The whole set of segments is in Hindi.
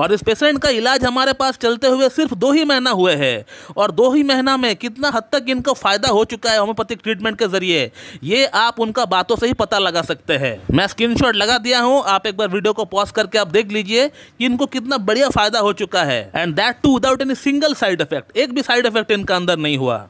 और इस पेशेंट का इलाज हमारे पास चलते हुए सिर्फ दो ही महीना हुए हैं और दो ही महीना में कितना हद तक इनको फ़ायदा हो चुका है होम्योपैथिक ट्रीटमेंट के ज़रिए ये आप उनका बातों से ही पता लगा सकते हैं मैं स्क्रीन लगा दिया हूँ आप एक बार वीडियो को पॉज करके आप देख लीजिए कि इनको कितना बढ़िया फ़ायदा हो चुका है and that too without any single side effect एक भी साइड इफेक्ट इनका अंदर नहीं हुआ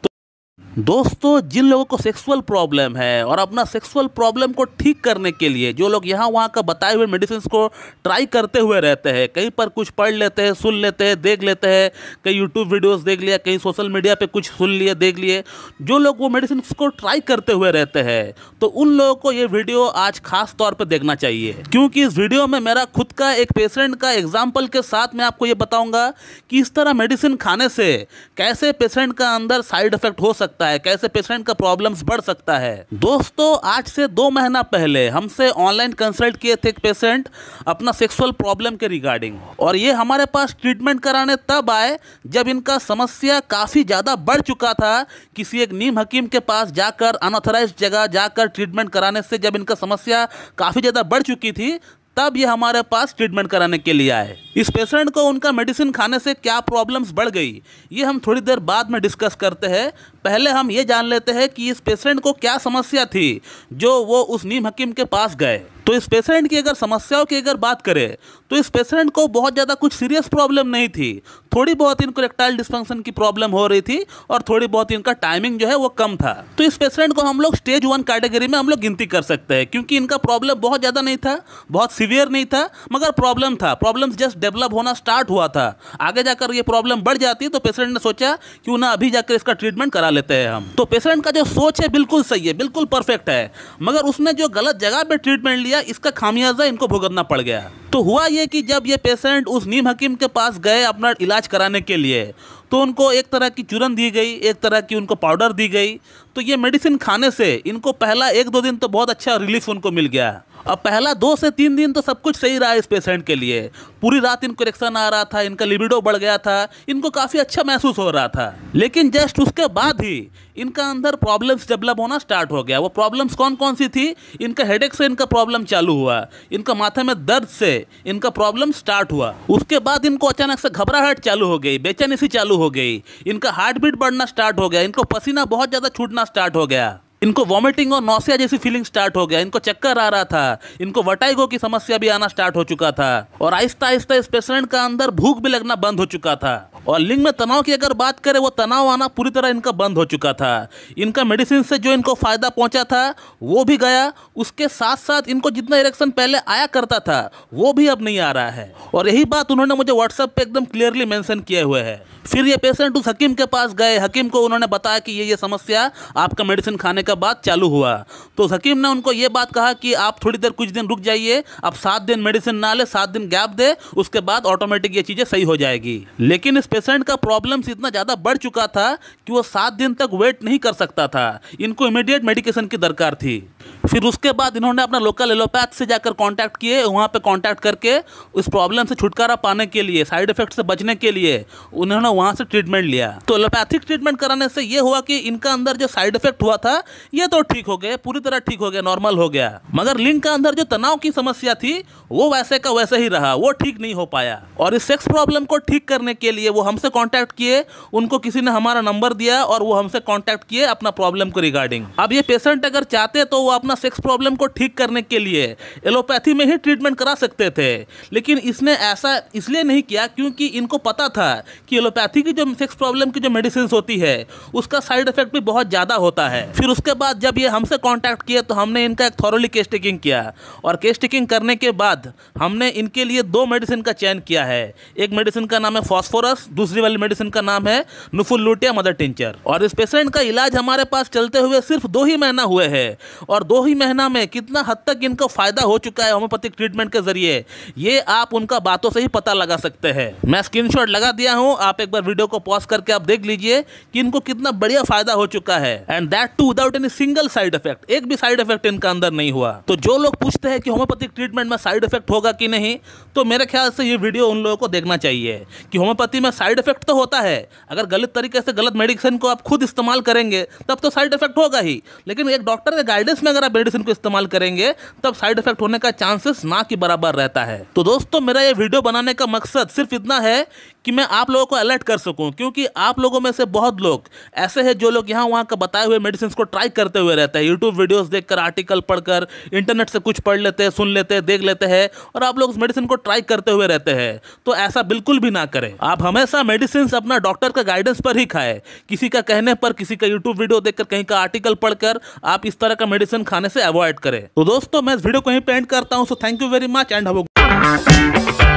दोस्तों जिन लोगों को सेक्सुअल प्रॉब्लम है और अपना सेक्सुअल प्रॉब्लम को ठीक करने के लिए जो लोग यहाँ वहाँ का बताए हुए मेडिसिन को ट्राई करते हुए रहते हैं कहीं पर कुछ पढ़ लेते हैं सुन लेते हैं देख लेते हैं कहीं यूट्यूब वीडियोस देख लिया कहीं सोशल मीडिया पे कुछ सुन लिए देख लिए जो लोग वो मेडिसिन को ट्राई करते हुए रहते हैं तो उन लोगों को ये वीडियो आज खास तौर पर देखना चाहिए क्योंकि इस वीडियो में मेरा खुद का एक पेशेंट का एग्जाम्पल के साथ मैं आपको ये बताऊँगा कि इस तरह मेडिसिन खाने से कैसे पेशेंट का अंदर साइड इफेक्ट हो सकता है है कैसे पेशेंट का प्रॉब्लम्स बढ़ सकता है दोस्तों आज से दो महीना पहले हमसे ऑनलाइन कंसल्ट किए थे एक पेशेंट अपना सेक्सुअल प्रॉब्लम के रिगार्डिंग और ये हमारे पास ट्रीटमेंट कराने तब आए जब इनका समस्या काफ़ी ज़्यादा बढ़ चुका था किसी एक नीम हकीम के पास जाकर अनऑथराइज जगह जाकर ट्रीटमेंट कराने से जब इनका समस्या काफ़ी ज़्यादा बढ़ चुकी थी तब ये हमारे पास ट्रीटमेंट कराने के लिए आए इस पेशेंट को उनका मेडिसिन खाने से क्या प्रॉब्लम्स बढ़ गई ये हम थोड़ी देर बाद में डिस्कस करते हैं पहले हम ये जान लेते हैं कि इस पेशेंट को क्या समस्या थी जो वो उस नीम हकीम के पास गए तो इस पेशेंट की अगर समस्याओं की अगर बात करें तो इस पेशेंट को बहुत ज़्यादा कुछ सीरियस प्रॉब्लम नहीं थी थोड़ी बहुत इनको रेक्टाइल डिस्फंक्शन की प्रॉब्लम हो रही थी और थोड़ी बहुत इनका टाइमिंग जो है वो कम था तो इस पेशेंट को हम लोग स्टेज वन कैटेगरी में हम लोग गिनती कर सकते हैं क्योंकि इनका प्रॉब्लम बहुत ज़्यादा नहीं था बहुत सीवियर नहीं था मगर प्रॉब्लम था प्रॉब्लम जस्ट डेवलप होना स्टार्ट हुआ था आगे जाकर ये प्रॉब्लम बढ़ जाती तो पेशेंट ने सोचा क्यों ना अभी जाकर इसका ट्रीटमेंट करा लेते हैं हम तो पेशेंट का जो सोच है बिल्कुल सही है बिल्कुल परफेक्ट है मगर उसने जो गलत जगह पर ट्रीटमेंट लिया इसका खामियाजा इनको भुगतना पड़ गया तो हुआ ये कि जब ये पेशेंट उस नीम हकीम के पास गए अपना इलाज कराने के लिए तो उनको एक तरह की चूरन दी गई एक तरह की उनको पाउडर दी गई तो ये मेडिसिन खाने से इनको पहला एक दो दिन तो बहुत अच्छा रिलीफ उनको मिल गया अब पहला दो से तीन दिन तो सब कुछ सही रहा इस पेशेंट के लिए पूरी रात इनको रिएक्शन आ रहा था इनका लिबिडो बढ़ गया था इनको काफ़ी अच्छा महसूस हो रहा था लेकिन जस्ट उसके बाद ही इनका अंदर प्रॉब्लम्स डेवलप होना स्टार्ट हो गया वो प्रॉब्लम्स कौन कौन सी थी इनका हेड से इनका प्रॉब्लम चालू हुआ इनका माथे में दर्द से इनका प्रॉब्लम स्टार्ट हुआ उसके बाद इनको अचानक से घबराहट चालू हो गई बेचैनी सी चालू हो गई इनका हार्ट बीट बढ़ना स्टार्ट हो गया इनको पसीना बहुत ज़्यादा छूटना स्टार्ट हो गया इनको वॉमिटिंग और नौसिया जैसी फीलिंग स्टार्ट हो गया इनको चक्कर आ रहा था इनको वटाइगो की समस्या भी आना स्टार्ट हो चुका था और आहिस्ता आहिस्ता इस पेशेंट का अंदर भूख भी लगना बंद हो चुका था और लिंग में तनाव की अगर बात करें वो तनाव आना पूरी तरह इनका बंद हो चुका था इनका मेडिसिन से जो इनको फ़ायदा पहुंचा था वो भी गया उसके साथ साथ इनको जितना इरेक्शन पहले आया करता था वो भी अब नहीं आ रहा है और यही बात उन्होंने मुझे व्हाट्सअप पे एकदम क्लियरली मेंशन किए हुए हैं फिर ये पेशेंट उस हकीम के पास गए हकीम को उन्होंने बताया कि ये ये समस्या आपका मेडिसिन खाने का बाद चालू हुआ तो उस हकीम ने उनको ये बात कहा कि आप थोड़ी देर कुछ दिन रुक जाइए आप सात दिन मेडिसिन ना ले सात दिन गैप दे उसके बाद ऑटोमेटिक ये चीज़ें सही हो जाएगी लेकिन इस पेशेंट का प्रॉब्लम्स इतना ज़्यादा बढ़ चुका था कि वो सात दिन तक वेट नहीं कर सकता था इनको इमीडिएट मेडिकेशन की दरकार थी फिर उसके बाद इन्होंने अपना लोकल एलोपैथ से जाकर कांटेक्ट किए वहाँ पे कांटेक्ट करके उस प्रॉब्लम से छुटकारा पाने के लिए साइड इफेक्ट से बचने के लिए उन्होंने वहाँ से ट्रीटमेंट लिया तो एलोपैथिक ट्रीटमेंट कराने से ये हुआ कि इनका अंदर जो साइड इफेक्ट हुआ था ये तो ठीक हो गए पूरी तरह ठीक हो गया नॉर्मल हो गया मगर लिंग का अंदर जो तनाव की समस्या थी वो वैसे का वैसे ही रहा वो ठीक नहीं हो पाया और इस सेक्स प्रॉब्लम को ठीक करने के लिए वो हमसे कॉन्टैक्ट किए उनको किसी ने हमारा नंबर दिया और वो हमसे कॉन्टैक्ट किए अपना प्रॉब्लम को रिगार्डिंग अब ये पेशेंट अगर चाहते तो अपना सेक्स प्रॉब्लम को ठीक करने के लिए एलोपैथी में ही ट्रीटमेंट करा सकते थे लेकिन इसने ऐसा इसलिए नहीं किया क्योंकि इनको पता था कि एलोपैथी की जो सेक्स प्रॉब्लम की जो मेडिसिन होती है उसका साइड इफेक्ट भी बहुत ज़्यादा होता है फिर उसके बाद जब ये हमसे कॉन्टैक्ट किया तो हमने इनका एक थॉरली केस टेकिंग किया और केस टेकिंग करने के बाद हमने इनके लिए दो मेडिसिन का चयन किया है एक मेडिसिन का नाम है फॉस्फोरस दूसरी वाली मेडिसिन का नाम है नुफुल लूटिया मदर टिंचर और इस पेशेंट का इलाज हमारे पास चलते हुए सिर्फ दो ही महीना हुए हैं और और दो ही महीना में कितना हद तक इनको फ़ायदा हो चुका है होम्योपैथिक ट्रीटमेंट के ज़रिए ये आप उनका बातों से ही पता लगा सकते हैं मैं स्क्रीनशॉट लगा दिया हूँ आप एक बार वीडियो को पॉज करके आप देख लीजिए कि इनको कितना बढ़िया फ़ायदा हो चुका है and that too without any single side effect एक भी साइड इफेक्ट इनका अंदर नहीं हुआ तो जो लोग पूछते हैं कि होम्योपैथिक ट्रीटमेंट में साइड इफेक्ट होगा कि नहीं तो मेरे ख्याल से ये वीडियो उन लोगों को देखना चाहिए कि होम्योपैथी में साइड इफेक्ट तो होता है अगर गलत तरीके से गलत मेडिसिन को आप खुद इस्तेमाल करेंगे तब तो साइड इफेक्ट होगा ही लेकिन एक डॉक्टर के गाइडेंस में में अगर आप मेडिसिन को इस्तेमाल करेंगे तब साइड इफेक्ट होने का चांसेस ना के बराबर रहता है तो दोस्तों मेरा ये वीडियो बनाने का मकसद सिर्फ इतना है कि मैं आप लोगों को अलर्ट कर सकूं क्योंकि आप लोगों में से बहुत लोग ऐसे हैं जो लोग यहाँ वहाँ का बताए हुए मेडिसिन को ट्राई करते हुए रहते हैं यूट्यूब वीडियोस देखकर आर्टिकल पढ़कर इंटरनेट से कुछ पढ़ लेते हैं सुन लेते हैं देख लेते हैं और आप लोग उस मेडिसिन को ट्राई करते हुए रहते हैं तो ऐसा बिल्कुल भी ना करें आप हमेशा मेडिसिन अपना डॉक्टर का गाइडेंस पर ही खाएं किसी का कहने पर किसी का यूट्यूब वीडियो देखकर कहीं का आर्टिकल पढ़कर आप इस तरह का मेडिसिन चिकन खाने से अवॉइड करें तो दोस्तों मैं इस वीडियो को ही पेंट करता हूँ so thank you very much and